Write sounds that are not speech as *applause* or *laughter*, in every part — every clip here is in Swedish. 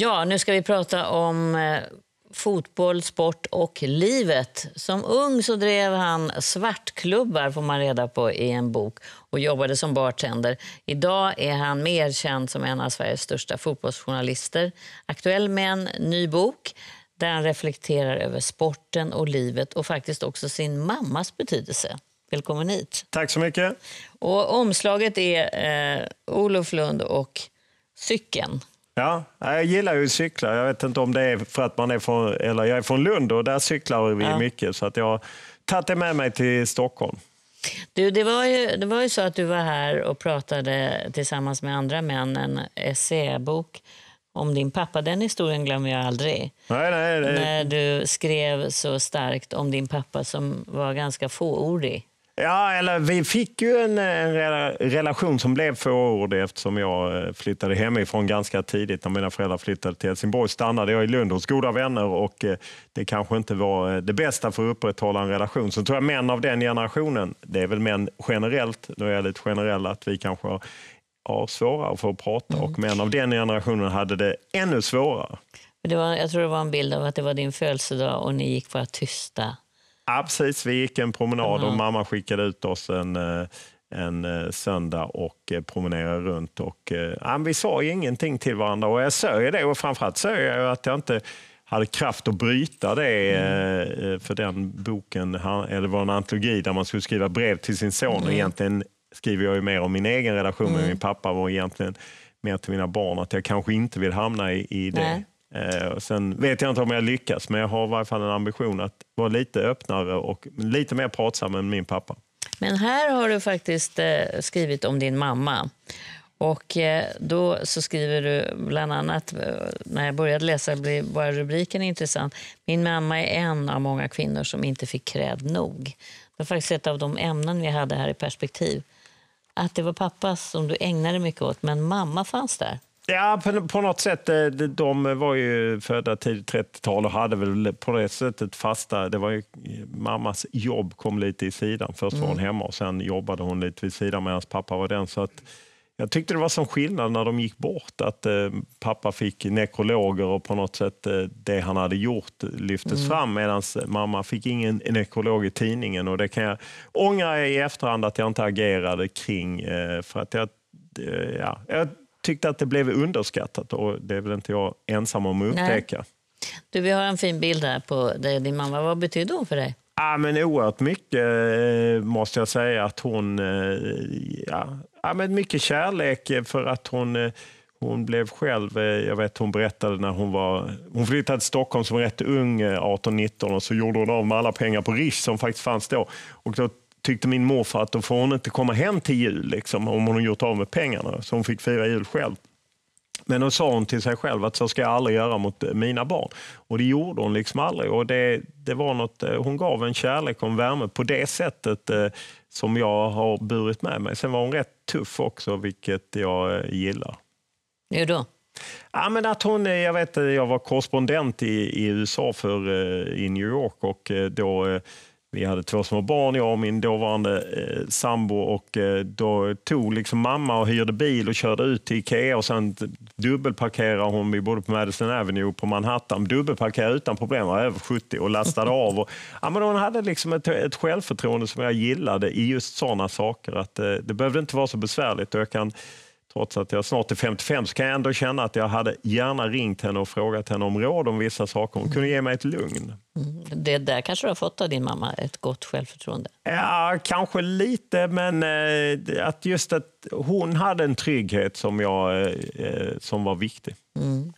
Ja, nu ska vi prata om eh, fotboll, sport och livet. Som ung så drev han svartklubbar, får man reda på i en bok, och jobbade som bartender. Idag är han mer känd som en av Sveriges största fotbollsjournalister. Aktuell med en ny bok där han reflekterar över sporten och livet och faktiskt också sin mammas betydelse. Välkommen hit. Tack så mycket. Och omslaget är eh, Olof Lund och cykeln. Ja, jag gillar ju cyklar. Jag vet inte om det är för att man är från, eller jag är från Lund och där cyklar vi ja. mycket. Så att jag har tagit det med mig till Stockholm. Du, det, var ju, det var ju så att du var här och pratade tillsammans med andra män en essäbok om din pappa. Den historien glömmer jag aldrig. Nej, nej, nej. När du skrev så starkt om din pappa som var ganska fåordig. Ja, eller vi fick ju en, eh, en relation som blev fåordig eftersom jag eh, flyttade hemifrån ganska tidigt. När mina föräldrar flyttade till Helsingborg stannade jag i Lund hos goda vänner och eh, det kanske inte var det bästa för att upprätthålla en relation. Så tror jag män av den generationen, det är väl män generellt, nu är jag lite generell, att vi kanske har, har svårare för att prata mm. och män av den generationen hade det ännu svårare. Det var, jag tror det var en bild av att det var din födelsedag och ni gick bara tysta Ja, precis. Vi gick en promenad och mamma skickade ut oss en, eh, en eh, söndag och eh, promenerade runt. Och, ja, vi sa ingenting till varandra och jag sörjer det och framförallt sörjer jag att jag inte hade kraft att bryta det. Mm. För den boken, eller var en antologi där man skulle skriva brev till sin son. Mm. Och egentligen skriver jag ju mer om min egen relation mm. med min mm. pappa och egentligen mer till mina barn. Att jag kanske inte vill hamna i, i det. Nej. Eh, och sen vet jag inte om jag lyckas, men jag har i varje fall en ambition att vara lite öppnare och lite mer pratsam än min pappa. Men här har du faktiskt eh, skrivit om din mamma. Och eh, då så skriver du bland annat, när jag började läsa blev bara rubriken intressant. Min mamma är en av många kvinnor som inte fick kräd nog. Det var faktiskt ett av de ämnen vi hade här i perspektiv. Att det var pappa som du ägnade mycket åt, men mamma fanns där. Ja, på, något sätt. Eh, de, var ju födda tidigt 30-tal och hade väl på det sättet fasta... Det var ju, eh, mammas jobb kom lite i sidan. Först var hon mm. hemma och sen jobbade hon lite vid sidan medan pappa var den. Så att, jag tyckte det var som skillnad när de gick bort att eh, pappa fick nekrologer och på något sätt eh, det han hade gjort lyftes mm. fram medan mamma fick ingen nekrolog i tidningen. Och det kan jag ångra i efterhand att jag inte agerade kring. Eh, för att jag, eh, ja, jag tyckte att det blev underskattat och det är väl inte jag ensam om att upptäcka. Du, vi har en fin bild här på dig och din mamma. Vad betyder hon för dig? Ja, men oerhört mycket eh, måste jag säga att hon... Eh, ja, ja, men mycket kärlek för att hon, eh, hon blev själv... Jag vet hon berättade när hon var... Hon flyttade till Stockholm som rätt ung, 18-19 och så gjorde hon av med alla pengar på Rish som faktiskt fanns då. Och då tyckte min morfar att då får hon inte komma hem till jul liksom, om hon gjort av med pengarna, så hon fick fira jul själv. Men då sa hon till sig själv att så ska jag aldrig göra mot eh, mina barn. Och det gjorde hon liksom aldrig. Och det, det var något, eh, hon gav en kärlek och en värme på det sättet eh, som jag har burit med mig. Sen var hon rätt tuff också, vilket jag eh, gillar. Hur då? Ja, men att hon, eh, jag, vet, jag var korrespondent i, i USA för, eh, i New York och då vi hade två små barn, jag och min dåvarande eh, sambo. Och, eh, då tog liksom mamma och hyrde bil och körde ut till Ikea och sen dubbelparkerade hon. Vi bodde på Madison Avenue på Manhattan. Dubbelparkerade utan problem, var över 70 och lastade av. Och, ja, men hon hade liksom ett, ett självförtroende som jag gillade i just sådana saker. Att, eh, det behövde inte vara så besvärligt. Och jag kan, trots att jag snart är 55 så kan jag ändå känna att jag hade gärna ringt henne och frågat henne om råd om vissa saker. Hon kunde ge mig ett lugn. Mm det där kanske du har fått av din mamma, ett gott självförtroende? Ja, kanske lite, men eh, att just att hon hade en trygghet som, jag, eh, eh, som var viktig. Mm.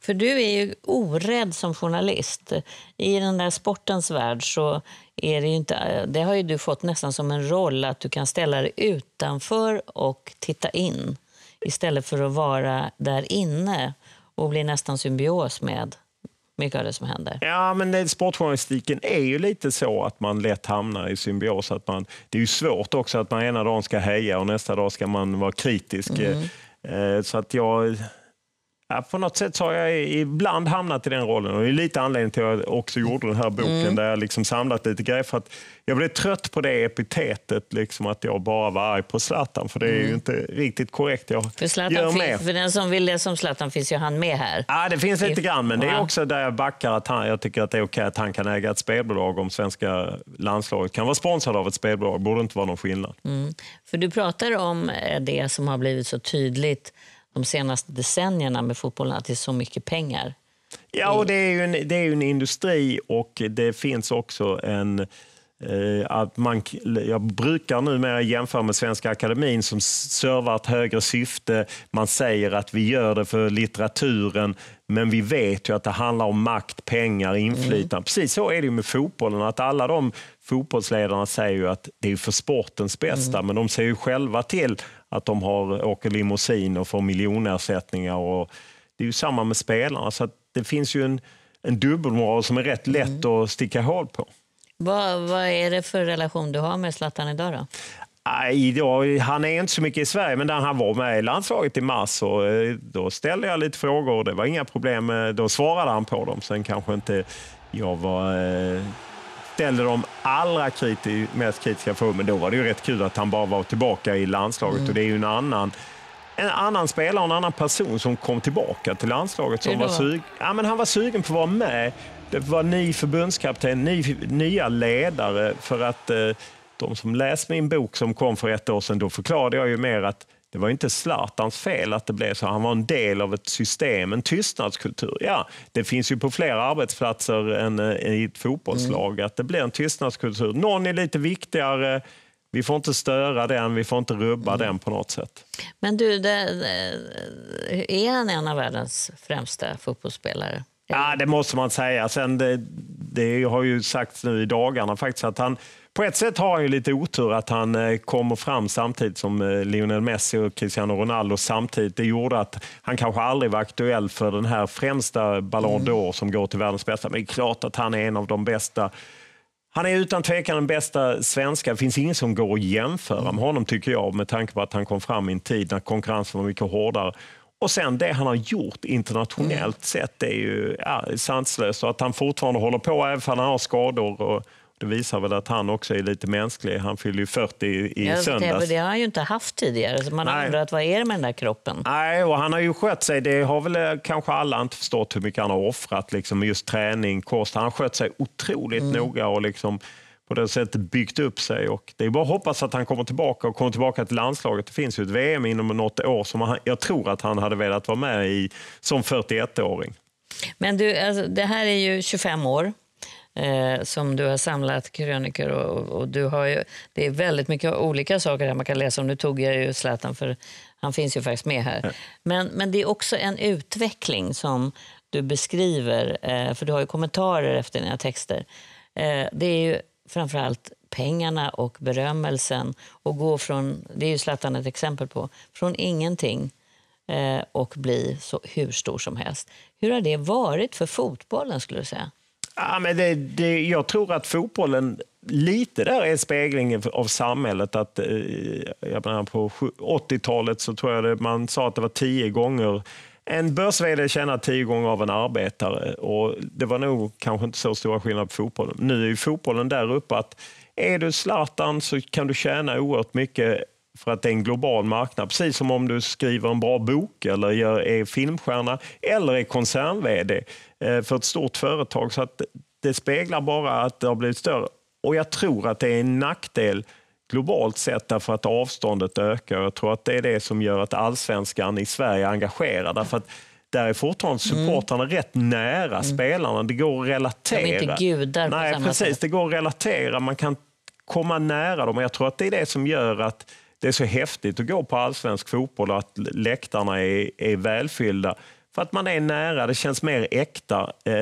För du är ju orädd som journalist. I den där sportens värld så är det inte, det har ju du fått nästan som en roll att du kan ställa dig utanför och titta in istället för att vara där inne och bli nästan symbios med mycket av det som händer. Ja, men sportjournalistiken är ju lite så att man lätt hamnar i symbios. Att man, det är ju svårt också att man ena dagen ska heja och nästa dag ska man vara kritisk. Mm. Eh, så att jag Ja, på något sätt har jag ibland hamnat i den rollen och det är lite anledningen till att jag också gjorde den här boken mm. där jag liksom samlat lite grejer. För att jag blev trött på det epitetet, liksom att jag bara var arg på Zlatan, för det är ju mm. inte riktigt korrekt. Jag för, Zlatan fin, för den som vill läsa om Zlatan finns ju han med här. Ja, det finns lite grann, men det är också där jag backar att han, jag tycker att det är okej att han kan äga ett spelbolag om svenska landslaget kan vara sponsrad av ett spelbolag. borde inte vara någon skillnad. Mm. För du pratar om eh, det som har blivit så tydligt de senaste decennierna med fotbollen, att det är så mycket pengar. Ja, och det är ju en, det är en industri och det finns också en eh, att man, jag brukar numera jämföra med Svenska Akademin som servar ett högre syfte. Man säger att vi gör det för litteraturen men vi vet ju att det handlar om makt, pengar, inflytande. Mm. Precis så är det med fotbollen. att Alla de fotbollsledarna säger ju att det är för sportens bästa mm. men de ser ju själva till att de har, åker limousin och får miljonersättningar. Och det är ju samma med spelarna. Så det finns ju en, en dubbelmoral som är rätt lätt mm. att sticka hål på. Vad, vad är det för relation du har med Zlatan idag då? han är inte så mycket i Sverige, men när han var med i landslaget i mars och eh, då ställde jag lite frågor och det var inga problem. Eh, då svarade han på dem. Sen kanske inte jag var eh, ställde de allra kriti mest kritiska frågorna. Men då var det ju rätt kul att han bara var tillbaka i landslaget mm. och det är ju en annan en annan spelare en annan person som kom tillbaka till landslaget. Som var ja, men han var sugen på att vara med. Det var ny förbundskapten, ny, nya ledare. För att eh, de som läst min bok som kom för ett år sedan, då förklarade jag ju mer att det var inte Zlatans fel att det blev så. Han var en del av ett system, en tystnadskultur. Ja, det finns ju på fler arbetsplatser än eh, i ett fotbollslag mm. att det blir en tystnadskultur. Någon är lite viktigare. Vi får inte störa den, vi får inte rubba mm. den på något sätt. Men du, det, det, eh, är han en av världens främsta fotbollsspelare? Ja, det måste man säga. Sen det, det har ju sagts nu i dagarna faktiskt att han på ett sätt har han ju lite otur att han eh, kommer fram samtidigt som eh, Lionel Messi och Cristiano Ronaldo samtidigt. Det gjorde att han kanske aldrig var aktuell för den här främsta Ballon mm. d'Or som går till världens bästa. Men det är klart att han är en av de bästa han är utan tvekan den bästa svenska. Det finns ingen som går att jämföra mm. med honom tycker jag med tanke på att han kom fram i en tid när konkurrensen var mycket hårdare. Och sen det han har gjort internationellt mm. sett det är ju ja, sanslöst. Och att han fortfarande håller på även om han har skador. Och, det visar väl att han också är lite mänsklig. Han fyller ju 40 i ja, söndags. Det har han ju inte haft tidigare. Så man Nej. har undrat vad är det med den där kroppen? Nej, och han har ju skött sig. Det har väl eh, kanske alla inte förstått hur mycket han har offrat. Liksom, just träning, kost. Han har skött sig otroligt mm. noga och liksom på det sättet byggt upp sig. Och det är bara att hoppas att han kommer tillbaka och kommer tillbaka till landslaget. Det finns ju ett VM inom något år som han, jag tror att han hade velat vara med i som 41-åring. Men du, alltså, det här är ju 25 år eh, som du har samlat krönikor och, och du har ju, det är väldigt mycket olika saker här man kan läsa om. Nu tog jag ju Zlatan för han finns ju faktiskt med här. Mm. Men, men det är också en utveckling som du beskriver, eh, för du har ju kommentarer efter dina texter. Eh, det är ju framförallt pengarna och berömmelsen och gå från, det är ju Zlatan ett exempel på, från ingenting eh, och bli så, hur stor som helst. Hur har det varit för fotbollen skulle du säga? Ja, men det, det, jag tror att fotbollen lite där är speglingen av samhället. Att, eh, jag menar, på 80-talet så tror jag det, man sa att det var tio gånger en börs-vd tjänar tio gånger av en arbetare och det var nog kanske inte så stora skillnader på fotbollen. Nu är ju fotbollen där uppe att är du Zlatan så kan du tjäna oerhört mycket för att det är en global marknad, precis som om du skriver en bra bok eller gör, är filmstjärna eller är koncern-vd eh, för ett stort företag. Så att det speglar bara att det har blivit större. Och jag tror att det är en nackdel globalt sett därför att avståndet ökar. Jag tror att det är det som gör att allsvenskan i Sverige engagerar. Därför att där är fortfarande mm. supportrarna mm. rätt nära mm. spelarna. Det går att relatera. De är inte gudar Nej, precis. Sätt. Det går att relatera. Man kan komma nära dem. Jag tror att det är det som gör att det är så häftigt att gå på allsvensk fotboll och att läktarna är, är välfyllda. För att man är nära, det känns mer äkta. Eh,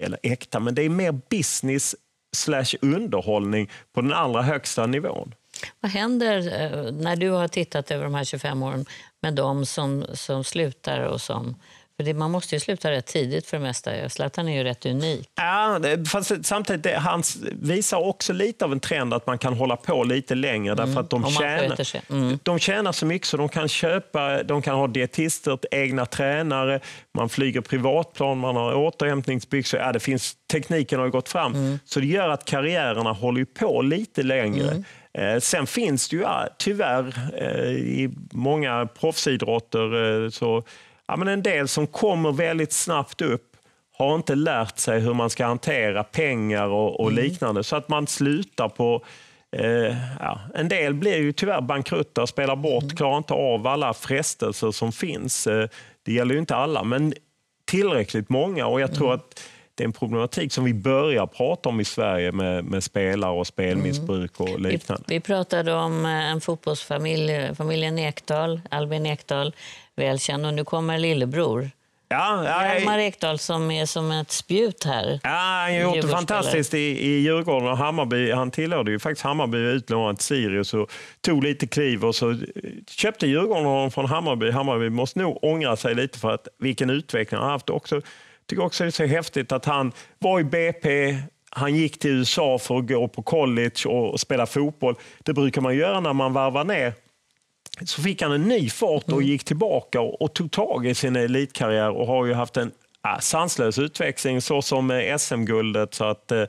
eller äkta, men det är mer business slash underhållning på den allra högsta nivån. Vad händer eh, när du har tittat över de här 25 åren med de som, som slutar och som för det, man måste ju sluta rätt tidigt för det mesta. Zlatan är ju rätt unik. Ja, fast samtidigt det, han visar också lite av en trend att man kan hålla på lite längre. Mm. Därför att de, tjänar, mm. de tjänar så mycket så de kan köpa, de kan ha dietister, egna tränare, man flyger privatplan, man har återhämtningsbyxor. Ja, det finns, tekniken har gått fram. Mm. Så det gör att karriärerna håller på lite längre. Mm. Eh, sen finns det ju tyvärr eh, i många proffsidrotter eh, så ja, men en del som kommer väldigt snabbt upp har inte lärt sig hur man ska hantera pengar och, och mm. liknande. Så att man slutar på... Eh, ja. En del blir ju tyvärr bankrutta, spelar bort, mm. klarar inte av alla frestelser som finns. Eh, det gäller ju inte alla, men tillräckligt många. Och jag tror mm. att det är en problematik som vi börjar prata om i Sverige med, med spelare och spelmissbruk och liknande. Vi, vi pratade om eh, en fotbollsfamilj, familjen Ekdal, Albin Ekdal, välkänd. Och nu kommer lillebror. Ja, ja, Hjalmar Ekdal som är som ett spjut här. Ja, han har gjort det fantastiskt i, i Djurgården och Hammarby. Han tillhörde ju faktiskt Hammarby utlånat Sirius och tog lite kliv och så eh, köpte Djurgården honom från Hammarby. Hammarby måste nog ångra sig lite för att vilken utveckling han haft. Också, tycker också det är så häftigt att han var i BP, han gick till USA för att gå på college och spela fotboll. Det brukar man göra när man varvar ner så fick han en ny fart och mm. gick tillbaka och tog tag i sin elitkarriär och har ju haft en sanslös utveckling, så som eh, SM-guldet. Så att, eh,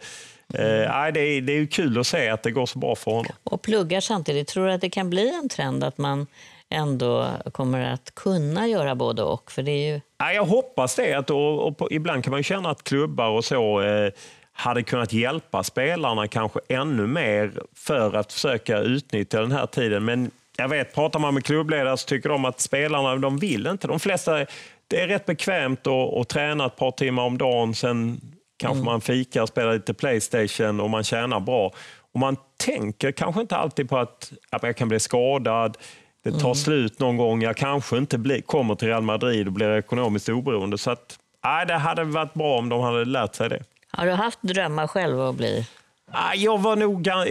Mm. Eh, det, är, det är kul att se att det går så bra för honom. Och pluggar samtidigt. Tror du att det kan bli en trend att man ändå kommer att kunna göra både och? För det är ju... jag hoppas det. Att, och, och, och, ibland kan man känna att klubbar och så eh, hade kunnat hjälpa spelarna kanske ännu mer för att försöka utnyttja den här tiden. Men jag vet, pratar man med klubbledare så tycker de att spelarna, de vill inte. De flesta, det är rätt bekvämt att, att träna ett par timmar om dagen, sen kanske mm. man fikar, spelar lite Playstation och man tjänar bra. Och man tänker kanske inte alltid på att, att jag kan bli skadad, det tar mm. slut någon gång, jag kanske inte blir, kommer till Real Madrid och blir ekonomiskt oberoende. Så att, nej, det hade varit bra om de hade lärt sig det. Har du haft drömmar själv att bli Ah, jag var nog, jag,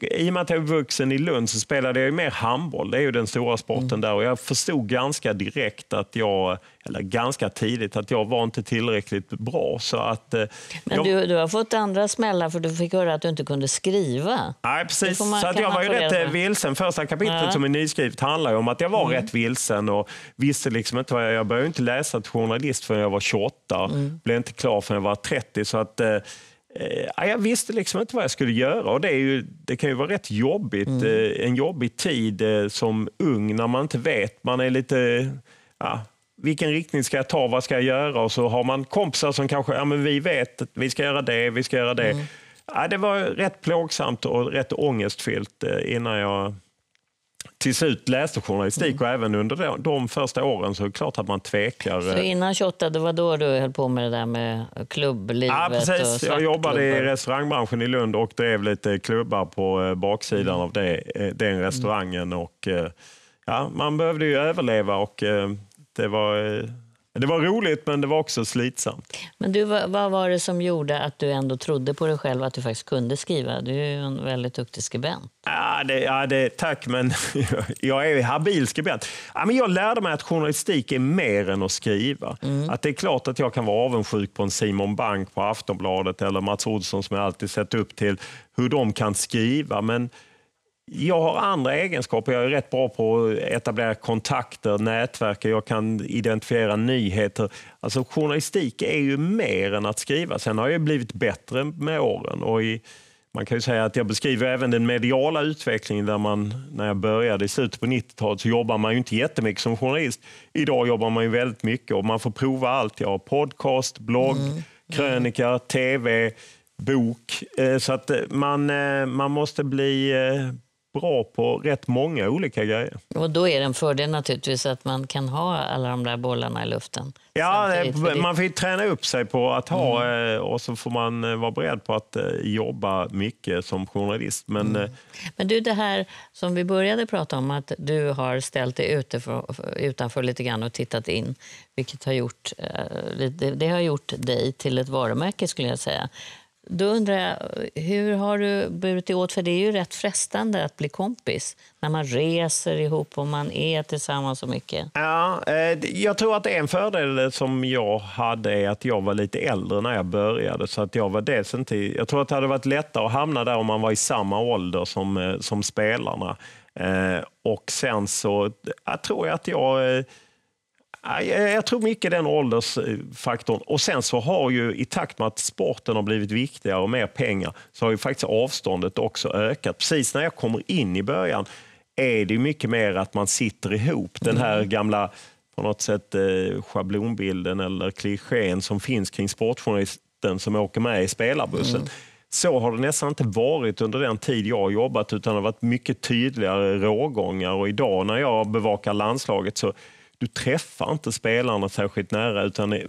I och med att jag är vuxen i Lund så spelade jag mer handboll. Det är ju den stora sporten mm. där. Och jag förstod ganska direkt, att jag, eller ganska tidigt, att jag var inte tillräckligt bra. Så att, eh, Men jag... du, du har fått andra smällar för du fick höra att du inte kunde skriva. Nej, precis. Man, så att jag var ju rätt eh, vilsen. Första kapitlet ja. som är nyskrivet handlar om att jag var mm. rätt vilsen och visste liksom inte vad jag... Jag började inte läsa till journalist förrän jag var 28. Mm. Blev inte klar förrän jag var 30. Så att... Eh, Eh, jag visste liksom inte vad jag skulle göra och det, är ju, det kan ju vara rätt jobbigt. Mm. Eh, en jobbig tid eh, som ung när man inte vet. Man är lite... Ja, vilken riktning ska jag ta? Vad ska jag göra? Och så har man kompisar som kanske, ja men vi vet att vi ska göra det, vi ska göra det. Mm. Ja, det var rätt plågsamt och rätt ångestfyllt eh, innan jag till slut läste journalistik, och mm. även under de, de, första åren så är det klart att man tvekar. Så eh, innan 28, det var då du höll på med det där med klubblivet? Ja, precis. Jag jobbade i restaurangbranschen i Lund och drev lite klubbar på eh, baksidan mm. av det, eh, den restaurangen. Mm. Och, ja, man behövde ju överleva och det var det var roligt, men det var också slitsamt. Men du, vad var det som gjorde att du ändå trodde på dig själv att du faktiskt kunde skriva? Du är ju en väldigt duktig skribent. Ja, det, ja det, tack, men *laughs* jag är habil skribent. Ja, men jag lärde mig att journalistik är mer än att skriva. Mm. Att Det är klart att jag kan vara avundsjuk på en Simon Bank på Aftonbladet eller Mats Olsson som jag alltid sett upp till, hur de kan skriva. Men jag har andra egenskaper. Jag är rätt bra på att etablera kontakter, nätverka, jag kan identifiera nyheter. Alltså journalistik är ju mer än att skriva. Sen har jag blivit bättre med åren. Och i, man kan ju säga att jag beskriver även den mediala utvecklingen där man, när jag började i slutet på 90-talet, så jobbar man ju inte jättemycket som journalist. Idag jobbar man ju väldigt mycket och man får prova allt. Jag har podcast, blogg, mm. mm. krönika, tv, bok. Eh, så att eh, man, eh, man måste bli bra på rätt många olika grejer. Och då är det en fördel naturligtvis att man kan ha alla de där bollarna i luften. Ja, man får träna upp sig på att ha mm. Eh, och så får man eh, vara beredd på att eh, jobba mycket som journalist. Men, mm. Men du, det här som vi började prata om, att du har ställt dig utanför, utanför lite grann och tittat in, vilket har gjort, det har gjort dig till ett varumärke skulle jag säga. Då undrar jag, hur har du burit dig åt? För det är ju rätt frestande att bli kompis när man reser ihop och man är tillsammans så mycket. Ja, eh, jag tror att en fördel som jag hade är att jag var lite äldre när jag började. Så att jag var dels inte... Jag tror att det hade varit lättare att hamna där om man var i samma ålder som, eh, som spelarna. Eh, och sen så jag tror jag att jag jag tror mycket den åldersfaktorn. Och sen så har ju i takt med att sporten har blivit viktigare och mer pengar så har ju faktiskt avståndet också ökat. Precis när jag kommer in i början är det mycket mer att man sitter ihop. Den här mm. gamla på något sätt eh, schablonbilden eller klichén som finns kring sportjournalisten som åker med i spelarbussen. Mm. Så har det nästan inte varit under den tid jag har jobbat utan det har varit mycket tydligare rågångar. Och idag när jag bevakar landslaget så du träffar inte spelarna särskilt nära utan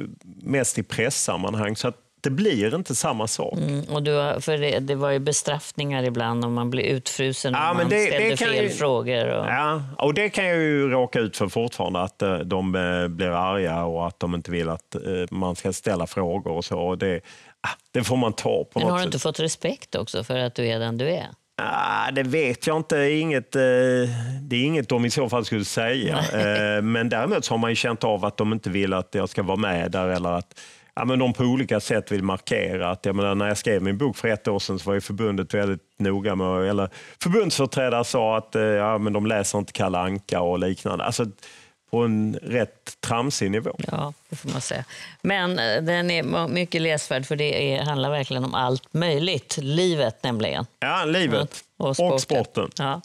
mest i pressammanhang. Så att det blir inte samma sak. Mm, och du, för det, det, var ju bestraffningar ibland om man blev utfrusen ja, och man det, ställde det fel ju, frågor. Och... Ja, och det kan jag ju råka ut för fortfarande, att eh, de eh, blir arga och att de inte vill att eh, man ska ställa frågor och så. Och det, ah, det får man ta på Men något sätt. Men har du inte fått respekt också för att du är den du är? Ah, det vet jag inte. Det är inget, eh, det är inget de i så fall skulle säga. Eh, men däremot så har man ju känt av att de inte vill att jag ska vara med där eller att ja, men de på olika sätt vill markera att jag menar, när jag skrev min bok för ett år sedan så var ju förbundet väldigt noga med, eller förbundsföreträdare sa att eh, ja, men de läser inte Kalle Anka och liknande. Alltså, på en rätt tramsig nivå. Ja, det får man säga. Men eh, den är mycket läsvärd för det är, handlar verkligen om allt möjligt. Livet nämligen. Ja, livet och sporten. Och sporten. Ja.